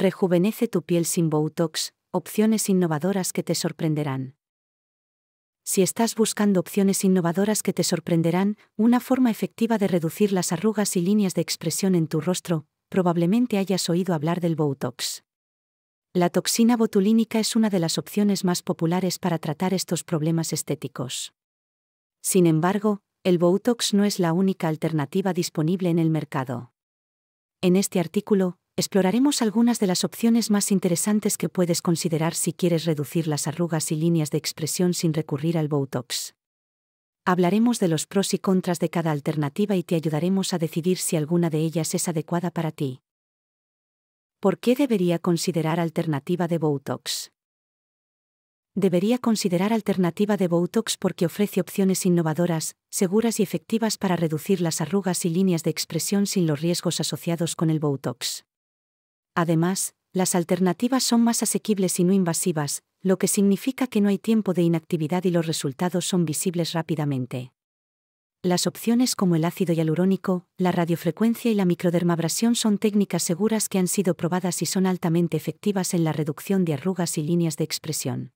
Rejuvenece tu piel sin Botox, opciones innovadoras que te sorprenderán. Si estás buscando opciones innovadoras que te sorprenderán, una forma efectiva de reducir las arrugas y líneas de expresión en tu rostro, probablemente hayas oído hablar del Botox. La toxina botulínica es una de las opciones más populares para tratar estos problemas estéticos. Sin embargo, el Botox no es la única alternativa disponible en el mercado. En este artículo, exploraremos algunas de las opciones más interesantes que puedes considerar si quieres reducir las arrugas y líneas de expresión sin recurrir al Botox. Hablaremos de los pros y contras de cada alternativa y te ayudaremos a decidir si alguna de ellas es adecuada para ti. ¿Por qué debería considerar alternativa de Botox? Debería considerar alternativa de Botox porque ofrece opciones innovadoras, seguras y efectivas para reducir las arrugas y líneas de expresión sin los riesgos asociados con el Botox. Además, las alternativas son más asequibles y no invasivas, lo que significa que no hay tiempo de inactividad y los resultados son visibles rápidamente. Las opciones como el ácido hialurónico, la radiofrecuencia y la microdermabrasión son técnicas seguras que han sido probadas y son altamente efectivas en la reducción de arrugas y líneas de expresión.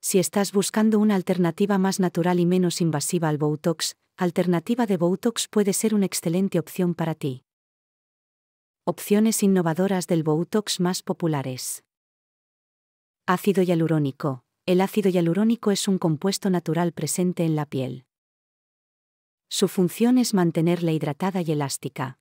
Si estás buscando una alternativa más natural y menos invasiva al Botox, alternativa de Botox puede ser una excelente opción para ti. Opciones innovadoras del Botox más populares. Ácido hialurónico. El ácido hialurónico es un compuesto natural presente en la piel. Su función es mantenerla hidratada y elástica.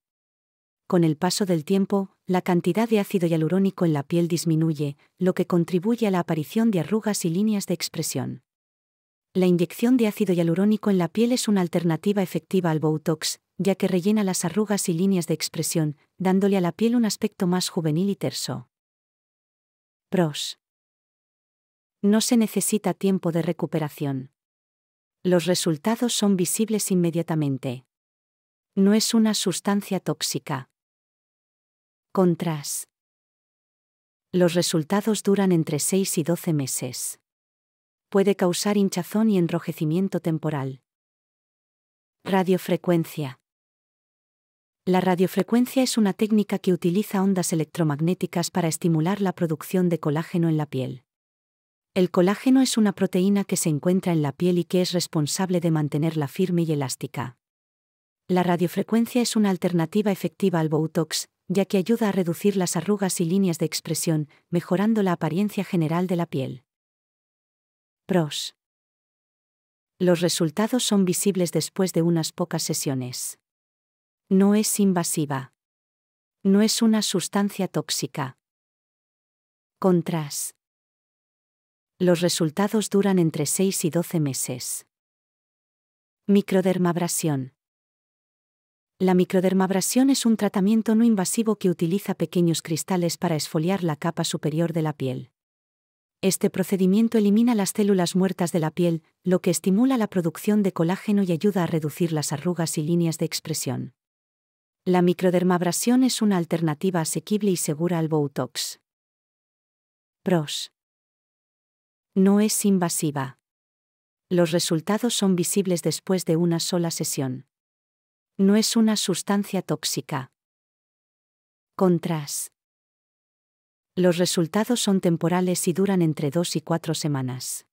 Con el paso del tiempo, la cantidad de ácido hialurónico en la piel disminuye, lo que contribuye a la aparición de arrugas y líneas de expresión. La inyección de ácido hialurónico en la piel es una alternativa efectiva al Botox, ya que rellena las arrugas y líneas de expresión, dándole a la piel un aspecto más juvenil y terso. Pros. No se necesita tiempo de recuperación. Los resultados son visibles inmediatamente. No es una sustancia tóxica. Contras. Los resultados duran entre 6 y 12 meses. Puede causar hinchazón y enrojecimiento temporal. Radiofrecuencia. La radiofrecuencia es una técnica que utiliza ondas electromagnéticas para estimular la producción de colágeno en la piel. El colágeno es una proteína que se encuentra en la piel y que es responsable de mantenerla firme y elástica. La radiofrecuencia es una alternativa efectiva al Botox, ya que ayuda a reducir las arrugas y líneas de expresión, mejorando la apariencia general de la piel. Pros. Los resultados son visibles después de unas pocas sesiones. No es invasiva. No es una sustancia tóxica. Contras. Los resultados duran entre 6 y 12 meses. Microdermabrasión. La microdermabrasión es un tratamiento no invasivo que utiliza pequeños cristales para esfoliar la capa superior de la piel. Este procedimiento elimina las células muertas de la piel, lo que estimula la producción de colágeno y ayuda a reducir las arrugas y líneas de expresión. La microdermabrasión es una alternativa asequible y segura al Botox. Pros. No es invasiva. Los resultados son visibles después de una sola sesión. No es una sustancia tóxica. Contras. Los resultados son temporales y duran entre dos y cuatro semanas.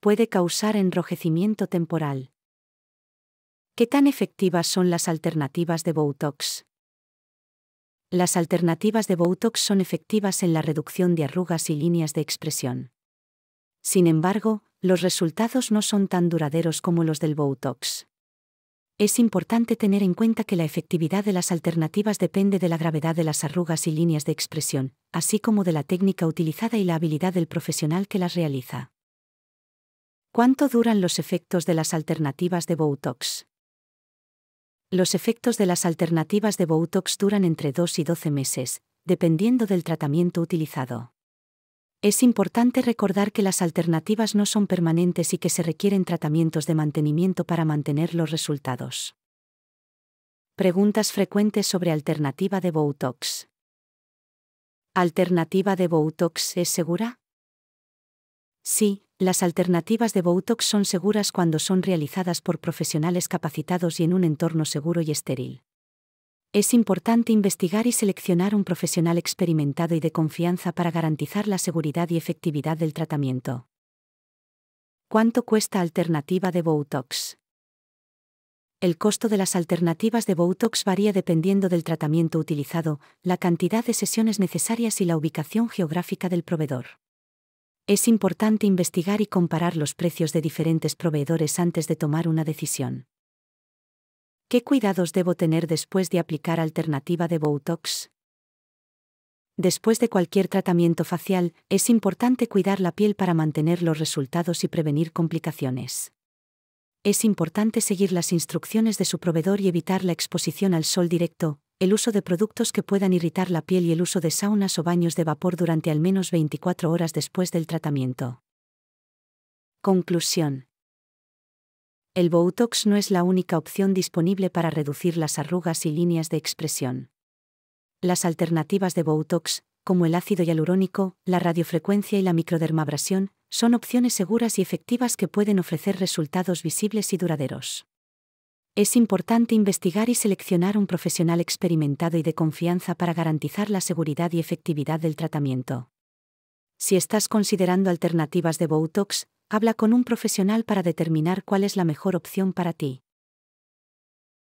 Puede causar enrojecimiento temporal. ¿Qué tan efectivas son las alternativas de Botox? Las alternativas de Botox son efectivas en la reducción de arrugas y líneas de expresión. Sin embargo, los resultados no son tan duraderos como los del Botox. Es importante tener en cuenta que la efectividad de las alternativas depende de la gravedad de las arrugas y líneas de expresión, así como de la técnica utilizada y la habilidad del profesional que las realiza. ¿Cuánto duran los efectos de las alternativas de Botox? Los efectos de las alternativas de Botox duran entre 2 y 12 meses, dependiendo del tratamiento utilizado. Es importante recordar que las alternativas no son permanentes y que se requieren tratamientos de mantenimiento para mantener los resultados. Preguntas frecuentes sobre alternativa de Botox. ¿Alternativa de Botox es segura? Sí, las alternativas de Botox son seguras cuando son realizadas por profesionales capacitados y en un entorno seguro y estéril. Es importante investigar y seleccionar un profesional experimentado y de confianza para garantizar la seguridad y efectividad del tratamiento. ¿Cuánto cuesta alternativa de Botox? El costo de las alternativas de Botox varía dependiendo del tratamiento utilizado, la cantidad de sesiones necesarias y la ubicación geográfica del proveedor. Es importante investigar y comparar los precios de diferentes proveedores antes de tomar una decisión. ¿Qué cuidados debo tener después de aplicar alternativa de Botox? Después de cualquier tratamiento facial, es importante cuidar la piel para mantener los resultados y prevenir complicaciones. Es importante seguir las instrucciones de su proveedor y evitar la exposición al sol directo, el uso de productos que puedan irritar la piel y el uso de saunas o baños de vapor durante al menos 24 horas después del tratamiento. Conclusión. El Botox no es la única opción disponible para reducir las arrugas y líneas de expresión. Las alternativas de Botox, como el ácido hialurónico, la radiofrecuencia y la microdermabrasión, son opciones seguras y efectivas que pueden ofrecer resultados visibles y duraderos. Es importante investigar y seleccionar un profesional experimentado y de confianza para garantizar la seguridad y efectividad del tratamiento. Si estás considerando alternativas de Botox, habla con un profesional para determinar cuál es la mejor opción para ti.